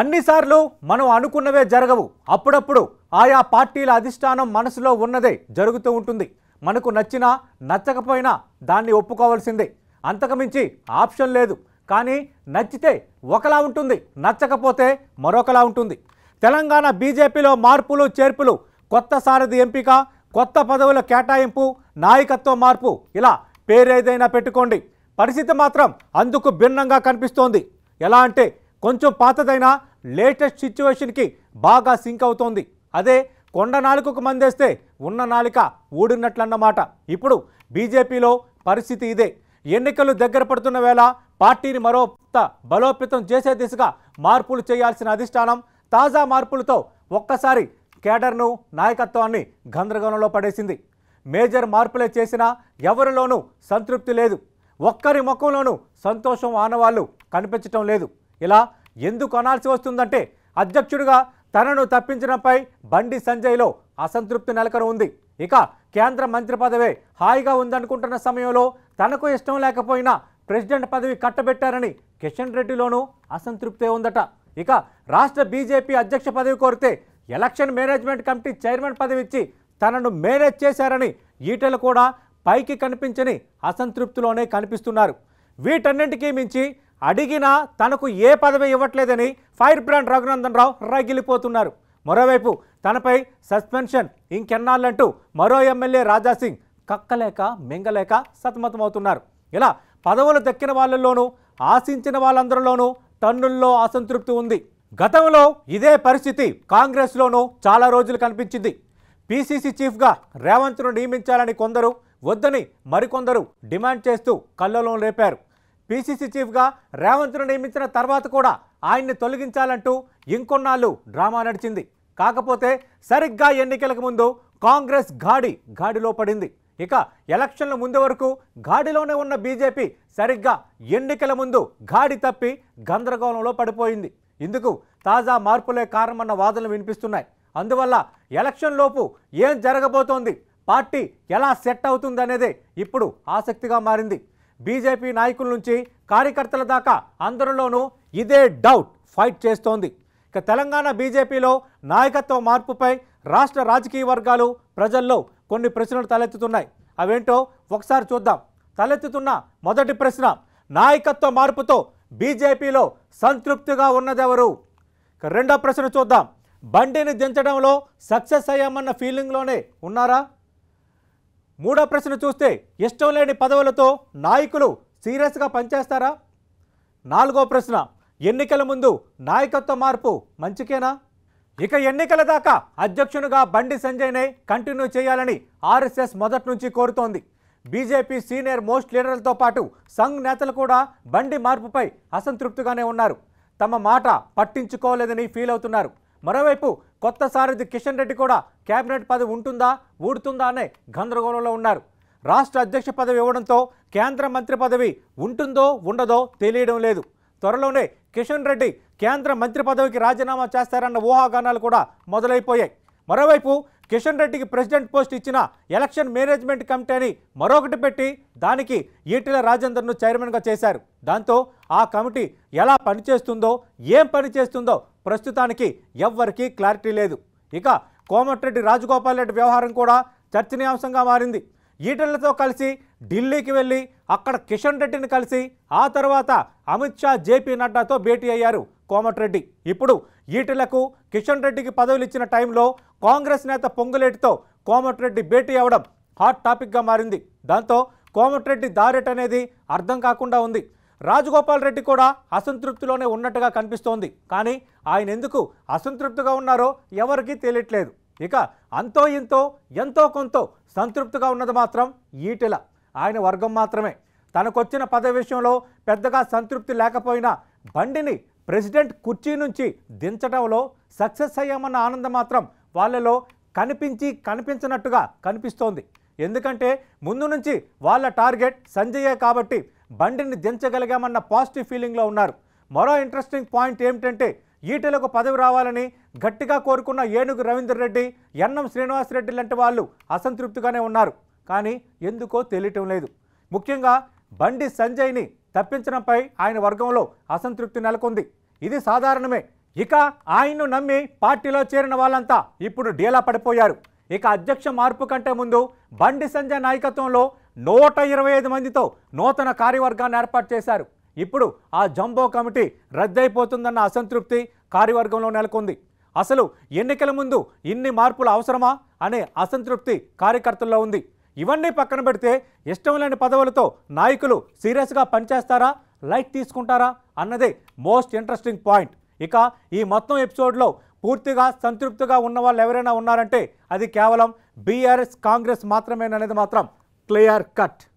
అన్నిసార్లు మనం అనుకున్నవే జరగవు అప్పుడప్పుడు ఆయా పార్టీల అధిష్టానం మనసులో ఉన్నదే జరుగుతూ ఉంటుంది మనకు నచ్చినా నచ్చకపోయినా దాన్ని ఒప్పుకోవాల్సిందే అంతకుమించి ఆప్షన్ లేదు కానీ నచ్చితే ఒకలా ఉంటుంది నచ్చకపోతే మరొకలా ఉంటుంది తెలంగాణ బీజేపీలో మార్పులు చేర్పులు కొత్త సారథి ఎంపిక కొత్త పదవుల కేటాయింపు నాయకత్వ మార్పు ఇలా పేరేదైనా పెట్టుకోండి పరిస్థితి మాత్రం అందుకు భిన్నంగా కనిపిస్తోంది ఎలా అంటే కొంచెం పాతదైన లేటెస్ట్ సిచ్యువేషన్కి బాగా సింక్ అవుతోంది అదే కొండ నాలుకకు మందేస్తే ఉన్న నాలుక ఊడినట్లన్నమాట ఇప్పుడు బీజేపీలో పరిస్థితి ఇదే ఎన్నికలు దగ్గర పడుతున్న వేళ పార్టీని మరో బలోపేతం చేసే దిశగా మార్పులు చేయాల్సిన అధిష్టానం తాజా మార్పులతో ఒక్కసారి కేడర్ను నాయకత్వాన్ని గందరగోళంలో పడేసింది మేజర్ మార్పులే చేసినా ఎవరిలోనూ సంతృప్తి లేదు ఒక్కరి ముఖంలోనూ సంతోషం ఆనవాళ్ళు కనిపించటం లేదు ఇలా ఎందుకు అనాల్సి వస్తుందంటే అధ్యక్షుడిగా తనను తప్పించడంపై బండి సంజయ్లో అసంతృప్తి నెలకొని ఉంది ఇక కేంద్ర మంత్రి పదవే హాయిగా ఉందనుకుంటున్న సమయంలో తనకు ఇష్టం లేకపోయినా ప్రెసిడెంట్ పదవి కట్టబెట్టారని కిషన్ రెడ్డిలోనూ అసంతృప్తే ఉందట ఇక రాష్ట్ర బీజేపీ అధ్యక్ష పదవి కోరితే ఎలక్షన్ మేనేజ్మెంట్ కమిటీ చైర్మన్ పదవి ఇచ్చి తనను మేనేజ్ చేశారని ఈటలు కూడా పైకి కనిపించని అసంతృప్తిలోనే కనిపిస్తున్నారు వీటన్నింటికీ మించి అడిగినా తనకు ఏ పదవి ఇవ్వట్లేదని ఫైర్ బ్రాండ్ రఘునందన్ రావు రగిలిపోతున్నారు మరోవైపు తనపై సస్పెన్షన్ ఇంకెన్నాళ్ళంటూ మరో ఎమ్మెల్యే రాజాసింగ్ కక్కలేక మింగలేక సతమతమవుతున్నారు ఇలా పదవులు దక్కిన వాళ్ళల్లోనూ ఆశించిన వాళ్ళందరిలోనూ తన్నుల్లో అసంతృప్తి ఉంది గతంలో ఇదే పరిస్థితి కాంగ్రెస్లోనూ చాలా రోజులు కనిపించింది పీసీసీ చీఫ్గా రేవంత్ను నియమించాలని కొందరు వద్దని మరికొందరు డిమాండ్ చేస్తూ కళ్ళలో రేపారు పీసీసీ చీఫ్గా రేవంత్ను నియమించిన తర్వాత కూడా ఆయన్ని తొలగించాలంటూ ఇంకొన్నాళ్ళు డ్రామా నడిచింది కాకపోతే సరిగ్గా ఎన్నికలకు ముందు కాంగ్రెస్ గాడి గాడిలో పడింది ఇక ఎలక్షన్ల ముందు వరకు గాడిలోనే ఉన్న బీజేపీ సరిగ్గా ఎన్నికల ముందు గాడి తప్పి గందరగోళంలో పడిపోయింది ఇందుకు తాజా మార్పులే కారణమన్న వాదనలు వినిపిస్తున్నాయి అందువల్ల ఎలక్షన్లోపు ఏం జరగబోతోంది పార్టీ ఎలా సెట్ అవుతుందనేదే ఇప్పుడు ఆసక్తిగా మారింది బీజేపీ నాయకుల నుంచి కార్యకర్తల దాకా అందరిలోనూ ఇదే డౌట్ ఫైట్ చేస్తోంది ఇక తెలంగాణ బీజేపీలో నాయకత్వ మార్పుపై రాష్ట్ర రాజకీయ వర్గాలు ప్రజల్లో కొన్ని ప్రశ్నలు తలెత్తుతున్నాయి అవేంటో ఒకసారి చూద్దాం తలెత్తుతున్న మొదటి ప్రశ్న నాయకత్వ మార్పుతో బీజేపీలో సంతృప్తిగా ఉన్నదెవరు రెండో ప్రశ్న చూద్దాం బండిని దించడంలో సక్సెస్ అయ్యామన్న ఫీలింగ్లోనే ఉన్నారా మూడో ప్రశ్న చూస్తే ఇష్టం లేని పదవులతో నాయకులు సీరియస్గా పనిచేస్తారా నాలుగో ప్రశ్న ఎన్నికల ముందు నాయకత్వ మార్పు మంచికేనా ఇక ఎన్నికల దాకా అధ్యక్షునిగా బండి సంజయ్నే కంటిన్యూ చేయాలని ఆర్ఎస్ఎస్ మొదటి నుంచి కోరుతోంది బీజేపీ సీనియర్ మోస్ట్ లీడర్లతో పాటు సంఘ్ నేతలు కూడా బండి మార్పుపై అసంతృప్తిగానే ఉన్నారు తమ మాట పట్టించుకోలేదని ఫీల్ అవుతున్నారు మరోవైపు కొత్త సారథి కిషన్ రెడ్డి కూడా కేబినెట్ పదవి ఉంటుందా ఊడుతుందా అనే గందరగోళంలో ఉన్నారు రాష్ట్ర అధ్యక్ష పదవి ఇవ్వడంతో కేంద్ర మంత్రి పదవి ఉంటుందో ఉండదో తెలియడం లేదు త్వరలోనే కిషన్ రెడ్డి కేంద్ర మంత్రి పదవికి రాజీనామా చేస్తారన్న ఊహాగానాలు కూడా మొదలైపోయాయి మరోవైపు కిషన్ రెడ్డికి ప్రెసిడెంట్ పోస్ట్ ఇచ్చిన ఎలక్షన్ మేనేజ్మెంట్ కమిటీ మరొకటి పెట్టి దానికి ఈటెల రాజేందర్ను చైర్మన్గా చేశారు దాంతో ఆ కమిటీ ఎలా పనిచేస్తుందో ఏం పనిచేస్తుందో ప్రస్తుతానికి ఎవ్వరికీ క్లారిటీ లేదు ఇక కోమటిరెడ్డి రాజగోపాల్ రెడ్డి వ్యవహారం కూడా చర్చనీయాంశంగా మారింది ఈటలతో కలిసి ఢిల్లీకి వెళ్ళి అక్కడ కిషన్ రెడ్డిని కలిసి ఆ తర్వాత అమిత్ షా జేపీ నడ్డాతో భేటీ అయ్యారు కోమటిరెడ్డి ఇప్పుడు ఈటలకు కిషన్ రెడ్డికి పదవులు ఇచ్చిన టైంలో కాంగ్రెస్ నేత పొంగులేటితో కోమటిరెడ్డి భేటీ అవ్వడం హాట్ టాపిక్గా మారింది దాంతో కోమటిరెడ్డి దారెట్ అనేది అర్థం కాకుండా ఉంది రాజగోపాల్ రెడ్డి కూడా అసంతృప్తిలోనే ఉన్నట్టుగా కనిపిస్తోంది కానీ ఆయన ఎందుకు అసంతృప్తిగా ఉన్నారో ఎవరికీ తెలియట్లేదు ఇక అంతో ఇంతో ఎంతో కొంతో సంతృప్తిగా ఉన్నది మాత్రం ఈటెల ఆయన వర్గం మాత్రమే తనకొచ్చిన పదవి విషయంలో పెద్దగా సంతృప్తి లేకపోయినా బండిని ప్రెసిడెంట్ కుర్చీ నుంచి దించడంలో సక్సెస్ అయ్యామన్న ఆనందం మాత్రం వాళ్ళలో కనిపించి కనిపించినట్టుగా కనిపిస్తోంది ఎందుకంటే ముందు నుంచి వాళ్ళ టార్గెట్ సంజయే కాబట్టి బండిని దించగలిగామన్న పాజిటివ్ ఫీలింగ్లో ఉన్నారు మరో ఇంట్రెస్టింగ్ పాయింట్ ఏమిటంటే ఈటెలకు పదవి రావాలని గట్టిగా కోరుకున్న ఏనుగు రవీందర్ రెడ్డి ఎన్నం శ్రీనివాసరెడ్డి లాంటి వాళ్ళు అసంతృప్తిగానే ఉన్నారు కానీ ఎందుకో తెలియటం లేదు ముఖ్యంగా బండి సంజయ్ని తప్పించడంపై ఆయన వర్గంలో అసంతృప్తి నెలకొంది ఇది సాధారణమే ఇక ఆయన్ను నమ్మి పార్టీలో చేరిన వాళ్ళంతా ఇప్పుడు డీలా పడిపోయారు ఇక అధ్యక్ష మార్పు కంటే ముందు బండి సంజయ్ నాయకత్వంలో నూట ఇరవై ఐదు మందితో నూతన కార్యవర్గాన్ని ఏర్పాటు చేశారు ఇప్పుడు ఆ జంబో కమిటీ రద్దయిపోతుందన్న అసంతృప్తి కార్యవర్గంలో నెలకొంది అసలు ఎన్నికల ముందు ఇన్ని మార్పులు అవసరమా అనే అసంతృప్తి కార్యకర్తల్లో ఉంది ఇవన్నీ పక్కన పెడితే ఇష్టం లేని పదవులతో నాయకులు సీరియస్గా పనిచేస్తారా లైట్ తీసుకుంటారా అన్నదే మోస్ట్ ఇంట్రెస్టింగ్ పాయింట్ ఇక ఈ మొత్తం ఎపిసోడ్లో పూర్తిగా సంతృప్తిగా ఉన్న వాళ్ళు ఎవరైనా ఉన్నారంటే అది కేవలం బీఆర్ఎస్ కాంగ్రెస్ మాత్రమేననేది మాత్రం clear cut